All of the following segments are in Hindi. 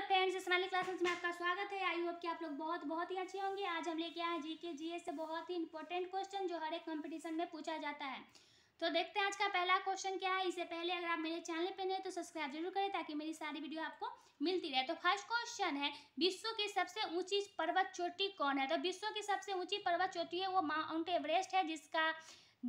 हेलो फ्रेंड्स स्माइली क्लासेस में आपका स्वागत है आई होप कि आप लोग बहुत बहुत ही अच्छे होंगे आज हम लेके आए हैं जी के जी से बहुत ही इंपॉर्टेंट क्वेश्चन जो हर एक कंपटीशन में पूछा जाता है तो देखते हैं आज का पहला क्वेश्चन क्या है इससे पहले अगर आप मेरे चैनल पर नए तो सब्सक्राइब जरूर करें ताकि मेरी सारी वीडियो आपको मिलती रहे तो फर्स्ट क्वेश्चन है विश्व की सबसे ऊंची पर्वत चोटी कौन है तो विश्व की सबसे ऊंची पर्वत चोटी है वो माउंट एवरेस्ट है जिसका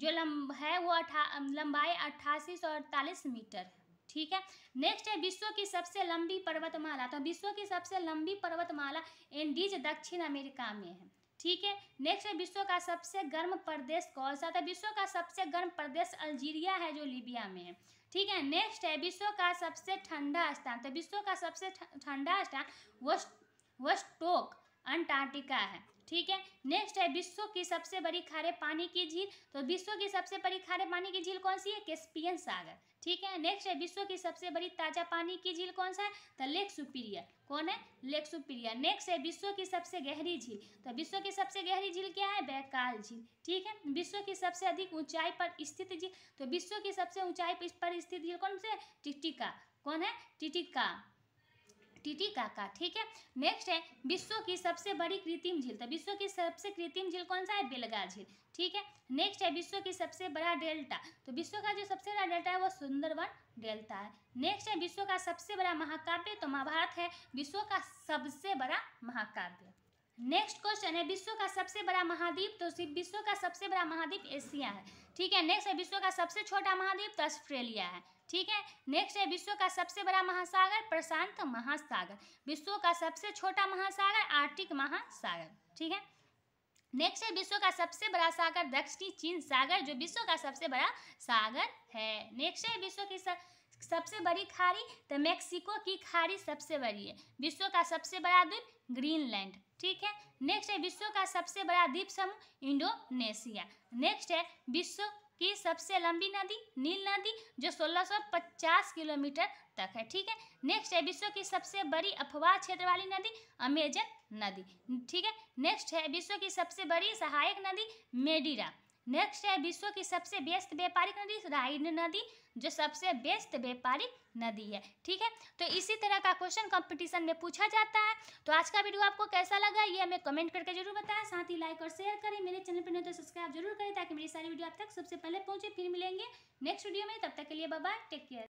जो लंब है वो अठा लंबाई अट्ठासी मीटर है ठीक है नेक्स्ट है विश्व की सबसे लंबी पर्वतमाला तो विश्व की सबसे लंबी पर्वतमाला इंडीज दक्षिण अमेरिका में है ठीक है नेक्स्ट है विश्व का सबसे गर्म प्रदेश कौन सा था तो विश्व का सबसे गर्म प्रदेश अल्जीरिया है जो लीबिया में है ठीक है नेक्स्ट है विश्व का सबसे ठंडा स्थान तो विश्व का सबसे ठंडा स्थान वोस्टोक अंटार्कटिका है ठीक है नेक्स्ट है विश्व की सबसे बड़ी खारे पानी की झील तो विश्व की सबसे बड़ी खारे पानी की झील कौन सी है केस्पियन सागर ठीक है नेक्स्ट है विश्व की सबसे बड़ी ताजा पानी की झील कौन सा है तो लेक सुपीरियर कौन है लेक सुपीरियर नेक्स्ट है विश्व की सबसे गहरी झील तो विश्व की सबसे गहरी झील क्या है बैकाल झील ठीक है विश्व की सबसे अधिक ऊंचाई पर स्थित झील तो विश्व की सबसे ऊंचाई पर स्थित झील कौन से टिटिका कौन है टिटिका टीटी काका ठीक है नेक्स्ट है विश्व की सबसे बड़ी कृत्रिम झील तो विश्व की सबसे कृत्रिम झील कौन सा है बेलगा झील ठीक है नेक्स्ट है विश्व की सबसे बड़ा डेल्टा तो विश्व का जो सबसे बड़ा डेल्टा है वो सुंदरवन डेल्टा है नेक्स्ट है विश्व का सबसे बड़ा महाकाव्य तो महाभारत है विश्व का सबसे बड़ा महाकाव्य नेक्स्ट क्वेश्चन है विश्व का सबसे बड़ा महाद्वीप तो सिर्फ विश्व का सबसे बड़ा महाद्वीप एशिया है ठीक है नेक्स्ट है विश्व का सबसे छोटा महाद्वीप तो ऑस्ट्रेलिया है ठीक है नेक्स्ट है विश्व का सबसे बड़ा महासागर प्रशांत महासागर विश्व का सबसे छोटा महासागर आर्टिक महासागर ठीक है नेक्स्ट है विश्व का सबसे बड़ा सागर दक्षिणी चीन सागर जो विश्व का सबसे बड़ा सागर है नेक्स्ट है विश्व की सबसे बड़ी खाड़ी तो मेक्सिको की खाड़ी सबसे बड़ी है विश्व का सबसे बड़ा द्वीप ग्रीनलैंड ठीक है नेक्स्ट है विश्व का सबसे बड़ा द्वीप समूह इंडोनेशिया नेक्स्ट है विश्व की सबसे लंबी नदी नील नदी जो 1650 किलोमीटर तक है ठीक है नेक्स्ट है विश्व की सबसे बड़ी अफवाह क्षेत्र वाली नदी अमेजन नदी ठीक है नेक्स्ट है विश्व की सबसे बड़ी सहायक नदी मेडिरा नेक्स्ट है विश्व की सबसे व्यस्त व्यापारिक नदी राइन नदी जो सबसे व्यस्त व्यापारिक नदी है ठीक है तो इसी तरह का क्वेश्चन कंपटीशन में पूछा जाता है तो आज का वीडियो आपको कैसा लगा ये हमें कमेंट करके जरूर बताएं साथ ही लाइक और शेयर करें मेरे चैनल पर नहीं तो सब्सक्राइब जरूर करें ताकि मेरी सारी वीडियो आप तक सबसे पहले पहुंचे फिर मिलेंगे नेक्स्ट वीडियो में तब तक के लिए बाय टेक केयर